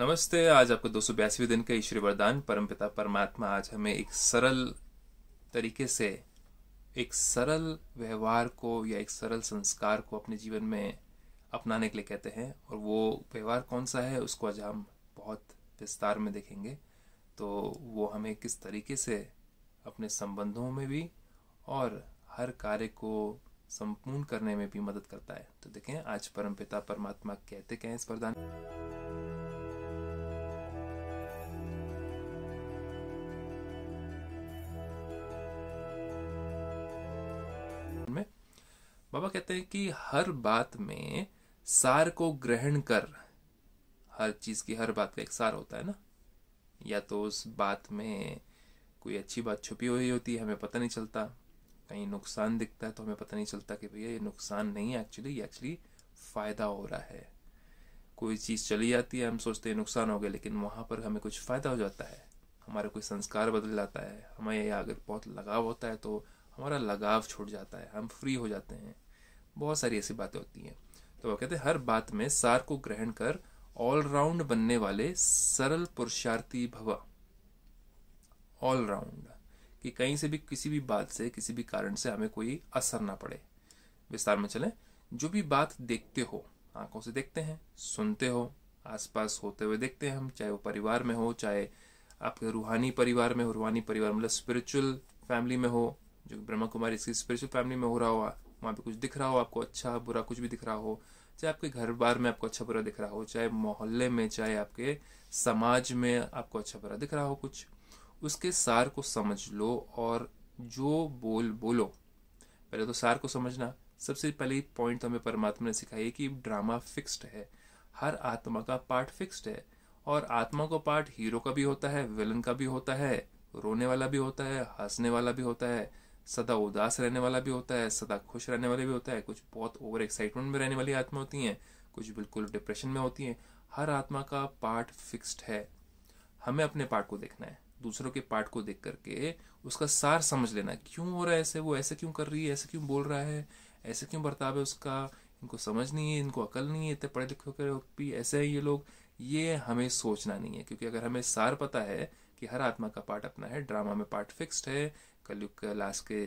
नमस्ते आज आपका दो दिन का ईश्वरी वरदान परमपिता परमात्मा आज हमें एक सरल तरीके से एक सरल व्यवहार को या एक सरल संस्कार को अपने जीवन में अपनाने के लिए कहते हैं और वो व्यवहार कौन सा है उसको आज हम बहुत विस्तार में देखेंगे तो वो हमें किस तरीके से अपने संबंधों में भी और हर कार्य को संपूर्ण करने में भी मदद करता है तो देखें आज परमपिता परमात्मा कहते क्या इस वरदान बाबा कहते हैं कि हर बात में सार को ग्रहण कर हर चीज़ की हर बात का एक सार होता है ना या तो उस बात में कोई अच्छी बात छुपी हुई होती है हमें पता नहीं चलता कहीं नुकसान दिखता है तो हमें पता नहीं चलता कि भैया ये नुकसान नहीं है एक्चुअली ये एक्चुअली फ़ायदा हो रहा है कोई चीज़ चली जाती है हम सोचते हैं नुकसान हो गया लेकिन वहां पर हमें कुछ फ़ायदा हो जाता है हमारा कोई संस्कार बदल जाता है हमें अगर बहुत लगाव होता है तो हमारा लगाव छूट जाता है हम फ्री हो जाते हैं बहुत सारी ऐसी बातें होती हैं तो वो कहते हैं हर बात में सार को ग्रहण कर ऑलराउंड बनने वाले सरल पुरुषार्थी भव ऑलराउंड कि कहीं से भी किसी भी बात से किसी भी कारण से हमें कोई असर ना पड़े विस्तार में चलें जो भी बात देखते हो आंखों से देखते हैं सुनते हो आसपास होते हुए देखते हैं हम चाहे वो परिवार में हो चाहे आपके रूहानी परिवार में हो रूहानी परिवार मतलब स्पिरिचुअल फैमिली में हो जो ब्रह्मा कुमारी इसकी स्पिरिचुअल फैमिली में हो रहा हो वहाँ पे कुछ दिख रहा हो आपको अच्छा बुरा कुछ भी दिख रहा हो चाहे आपके घर बार में आपको अच्छा बुरा दिख रहा हो चाहे मोहल्ले में चाहे आपके समाज में आपको अच्छा बुरा दिख रहा हो कुछ उसके सार को समझ लो और जो बोल बोलो पहले तो सार को समझना सबसे पहले पॉइंट तो हमें परमात्मा ने सिखाई कि ड्रामा फिक्स्ड है हर आत्मा का पार्ट फिक्स्ड है और आत्मा का पार्ट हीरो का भी होता है विलन का भी होता है रोने वाला भी होता है हंसने वाला भी होता है सदा उदास रहने वाला भी होता है सदा खुश रहने वाले भी होता है कुछ बहुत ओवर एक्साइटमेंट में रहने वाली आत्मा होती हैं कुछ बिल्कुल डिप्रेशन में होती हैं हर आत्मा का पार्ट फिक्स्ड है हमें अपने पार्ट को देखना है दूसरों के पार्ट को देख करके उसका सार समझ लेना क्यों हो रहा है ऐसे वो ऐसे क्यों कर रही है ऐसे क्यों बोल रहा है ऐसे क्यों बर्ताव है उसका इनको समझ नहीं है इनको अकल नहीं है इतने पढ़े लिखे होकर भी ऐसे है ये लोग ये हमें सोचना नहीं है क्योंकि अगर हमें सार पता है कि हर आत्मा का पार्ट अपना है ड्रामा में पार्ट फिक्स्ड है कलयुग लास्ट के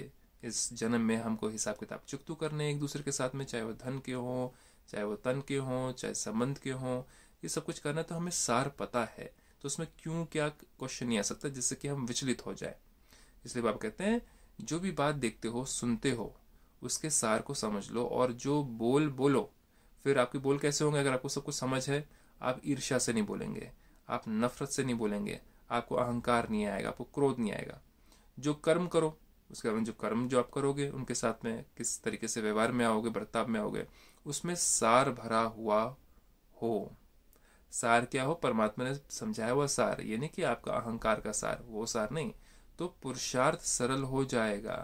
इस जन्म में हमको हिसाब किताब चुकतू तो करने एक दूसरे के साथ में चाहे वो धन के हों चाहे वो तन के हों चाहे संबंध के हों ये सब कुछ करना तो हमें सार पता है तो उसमें क्यों क्या क्वेश्चन नहीं आ सकता जिससे कि हम विचलित हो जाए इसलिए बाबा कहते हैं जो भी बात देखते हो सुनते हो उसके सार को समझ लो और जो बोल बोलो फिर आपके बोल कैसे होंगे अगर आपको सब कुछ समझ है आप ईर्ष्या से नहीं बोलेंगे आप नफरत से नहीं बोलेंगे आपको अहंकार नहीं आएगा आपको क्रोध नहीं आएगा जो कर्म करो उसके बाद जो कर्म जो आप करोगे उनके साथ में किस तरीके से व्यवहार में आओगे बर्ताव में आओगे उसमें सार भरा हुआ हो सार क्या हो परमात्मा ने समझाया हुआ सार यानी कि आपका अहंकार का सार वो सार नहीं तो पुरुषार्थ सरल हो जाएगा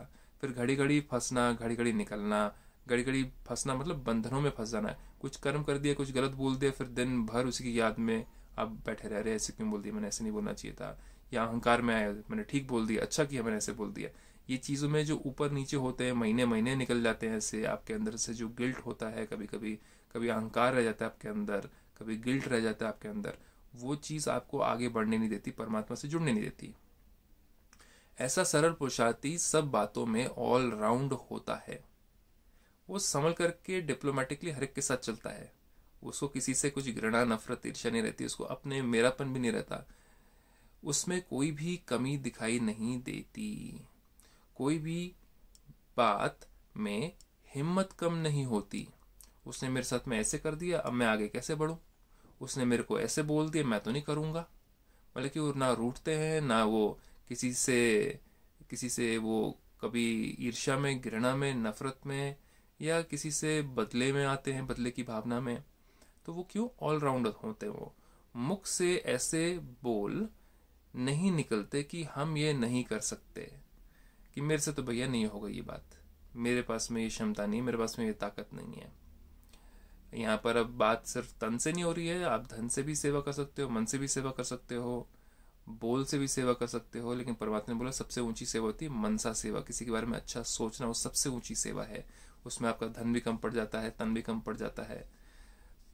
फिर घड़ी घड़ी फंसना घड़ी घड़ी निकलना घड़ी घड़ी फंसना मतलब बंधनों में फंस जाना कुछ कर्म कर दिया कुछ गलत बोल दिया फिर दिन भर उसकी याद में आप बैठे रह रहे ऐसे क्यों बोल दिया मैंने ऐसे नहीं बोलना चाहिए था या अहंकार में आया मैंने ठीक बोल दिया अच्छा किया मैंने ऐसे बोल दिया ये चीज़ों में जो ऊपर नीचे होते हैं महीने महीने निकल जाते हैं ऐसे आपके अंदर से जो गिल्ट होता है कभी कभी कभी अहंकार रह जाता है आपके अंदर कभी गिल्ट रह जाता है आपके अंदर वो चीज़ आपको आगे बढ़ने नहीं देती परमात्मा से जुड़ने नहीं देती ऐसा सरल पुरुषार्थी सब बातों में ऑल राउंड होता है वो संभल करके डिप्लोमेटिकली हर एक के साथ चलता है उसको किसी से कुछ घृणा नफरत ईर्षा नहीं रहती उसको अपने मेरापन भी नहीं रहता उसमें कोई भी कमी दिखाई नहीं देती कोई भी बात में हिम्मत कम नहीं होती उसने मेरे साथ में ऐसे कर दिया अब मैं आगे कैसे बढ़ूं उसने मेरे को ऐसे बोल दिया मैं तो नहीं करूंगा बल्कि मतलब वो ना रूठते हैं ना वो किसी से किसी से वो कभी ईर्ष्या में घृणा में नफरत में या किसी से बदले में आते हैं बदले की भावना में तो वो क्यों ऑलराउंडर होते हैं वो मुख से ऐसे बोल नहीं निकलते कि हम ये नहीं कर सकते कि मेरे से तो भैया नहीं होगा ये बात मेरे पास में ये क्षमता नहीं मेरे पास में ये ताकत नहीं है यहाँ पर अब बात सिर्फ तन से नहीं हो रही है आप धन से भी सेवा कर सकते हो मन से भी सेवा कर सकते हो बोल से भी सेवा कर सकते हो लेकिन परमात्मा ने बोला सबसे ऊंची सेवा होती है मनसा सेवा किसी के बारे में अच्छा सोचना वो सबसे ऊंची सेवा है उसमें आपका धन भी कम पड़ जाता है तन भी कम पड़ जाता है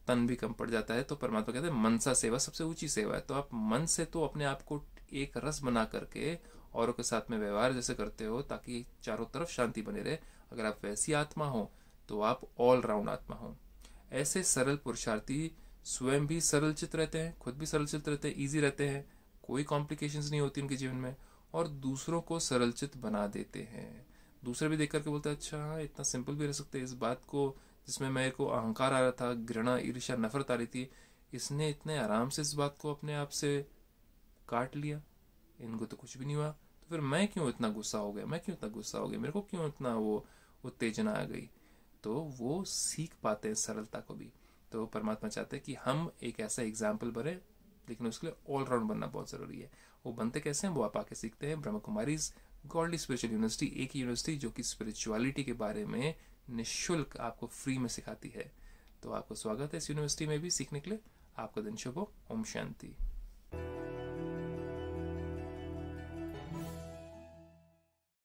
तन भी कम पड़ जाता है तो परमात्मा कहते हैं मनसा सेवा सबसे ऊंची सेवा है तो आप मन से तो अपने आप को एक रस बना करके औरों के साथ में व्यवहार जैसे करते हो ताकि चारों तरफ शांति बने रहे अगर आप वैसी आत्मा हो तो आप ऑल राउंड आत्मा हो ऐसे सरल पुरुषार्थी स्वयं भी सरल चित्र रहते हैं खुद भी सरल चित्र रहते हैं ईजी रहते हैं कोई कॉम्प्लिकेशंस नहीं होती उनके जीवन में और दूसरों को सरल बना देते हैं दूसरे भी देख करके बोलते हैं अच्छा इतना सिंपल भी रह सकते हैं इस बात को जिसमें मेरे को अहंकार आ रहा था घृणा ईर्ष्या नफरत आ रही थी इसने इतने आराम से इस बात को अपने आप से काट लिया इनको तो कुछ भी नहीं हुआ तो फिर मैं क्यों इतना गुस्सा हो गया मैं क्यों इतना गुस्सा हो गया मेरे को क्यों इतना वो उत्तेजना आ गई तो वो सीख पाते हैं सरलता को भी तो परमात्मा चाहते हैं कि हम एक ऐसा एग्जाम्पल बने लेकिन उसके लिए ऑलराउंड बनना बहुत ज़रूरी है वो बनते कैसे हैं वो आप आके सीखते हैं Brahma Kumari godly spiritual university एक यूनिवर्सिटी जो कि स्पिरिचुअलिटी के बारे में निःशुल्क आपको फ्री में सिखाती है तो आपको स्वागत है इस यूनिवर्सिटी में भी सीखने के लिए आपका दिन शुभ हो ओम शांति